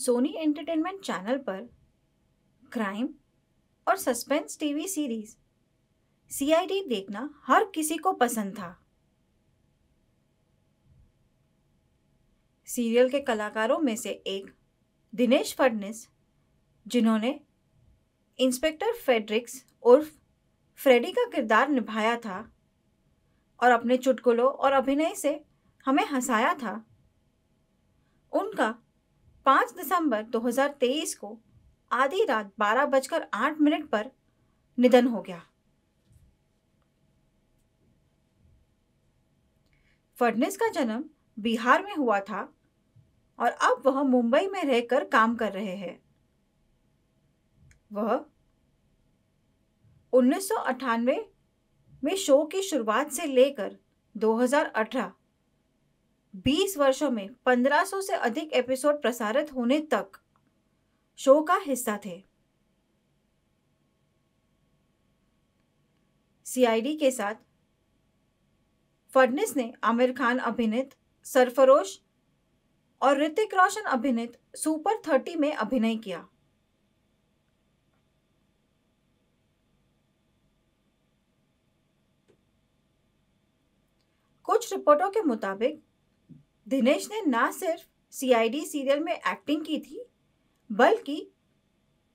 Soni entertainment channel पर crime और suspense TV series CID देखना हर किसी को पसंद था सीरियल के कलाकारों में से एक दिनेश फडनिस जिन्होंने इंस्पेक्टर फेडरिक्स उर्फ फ्रेडी का किरदार निभाया था और अपने चुटकुलों और अभिनय से हमें हंसाया था उनका पाँच दिसंबर 2023 को आधी रात बारह बजकर आठ मिनट पर निधन हो गया फडनिस का जन्म बिहार में हुआ था और अब वह मुंबई में रहकर काम कर रहे हैं वह उन्नीस में शो की शुरुआत से लेकर 2018 20 वर्षों में 1500 से अधिक एपिसोड प्रसारित होने तक शो का हिस्सा थे सीआईडी के साथ फडनिस ने आमिर खान अभिनीत सरफरोश और ऋतिक रोशन अभिनीत सुपर थर्टी में अभिनय किया कुछ रिपोर्टों के मुताबिक दिनेश ने ना सिर्फ सीआईडी सीरियल में एक्टिंग की थी बल्कि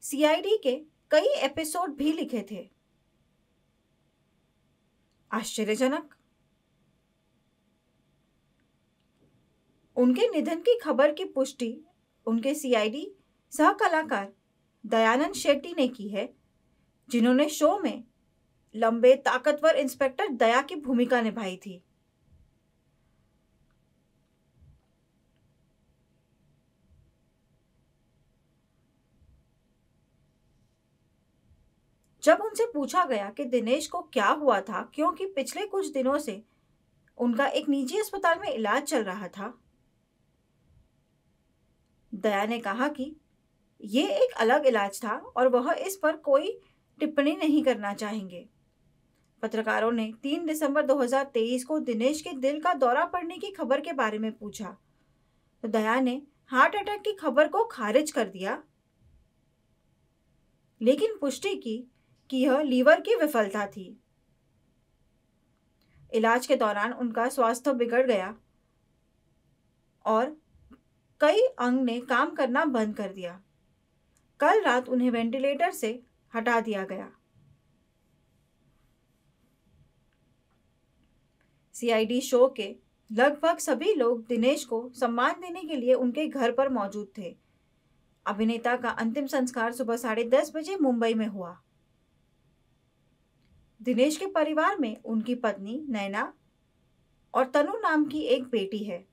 सीआईडी के कई एपिसोड भी लिखे थे आश्चर्यजनक उनके निधन की खबर की पुष्टि उनके सीआईडी सहकलाकार दयानंद शेट्टी ने की है जिन्होंने शो में लंबे ताकतवर इंस्पेक्टर दया की भूमिका निभाई थी जब उनसे पूछा गया कि दिनेश को क्या हुआ था क्योंकि पिछले कुछ दिनों से उनका एक निजी अस्पताल में इलाज चल रहा था दया ने कहा कि ये एक अलग इलाज था और वह इस पर कोई टिप्पणी नहीं करना चाहेंगे पत्रकारों ने 3 दिसंबर 2023 को दिनेश के दिल का दौरा पड़ने की खबर के बारे में पूछा तो दया ने हार्ट अटैक की खबर को खारिज कर दिया लेकिन पुष्टि की कि यह लीवर की विफलता थी इलाज के दौरान उनका स्वास्थ्य बिगड़ गया और कई अंग ने काम करना बंद कर दिया कल रात उन्हें वेंटिलेटर से हटा दिया गया सीआईडी शो के लगभग सभी लोग दिनेश को सम्मान देने के लिए उनके घर पर मौजूद थे अभिनेता का अंतिम संस्कार सुबह साढ़े दस बजे मुंबई में हुआ दिनेश के परिवार में उनकी पत्नी नैना और तनु नाम की एक बेटी है